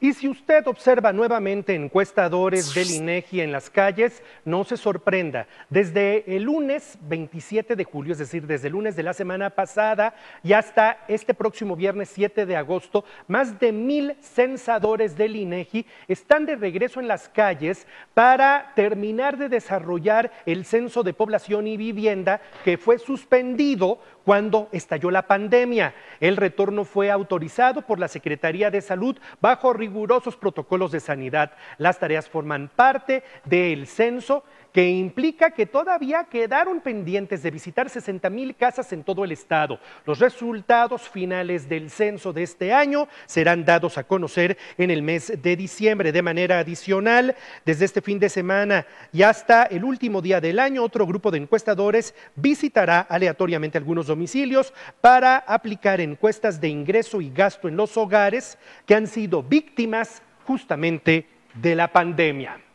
Y si usted observa nuevamente encuestadores del INEGI en las calles, no se sorprenda. Desde el lunes 27 de julio, es decir, desde el lunes de la semana pasada y hasta este próximo viernes 7 de agosto, más de mil censadores del INEGI están de regreso en las calles para terminar de desarrollar el censo de población y vivienda que fue suspendido cuando estalló la pandemia. El retorno fue autorizado por la Secretaría de Salud bajo rigurosos protocolos de sanidad. Las tareas forman parte del censo que implica que todavía quedaron pendientes de visitar 60 mil casas en todo el estado. Los resultados finales del censo de este año serán dados a conocer en el mes de diciembre. De manera adicional, desde este fin de semana y hasta el último día del año, otro grupo de encuestadores visitará aleatoriamente algunos domicilios domicilios para aplicar encuestas de ingreso y gasto en los hogares que han sido víctimas justamente de la pandemia.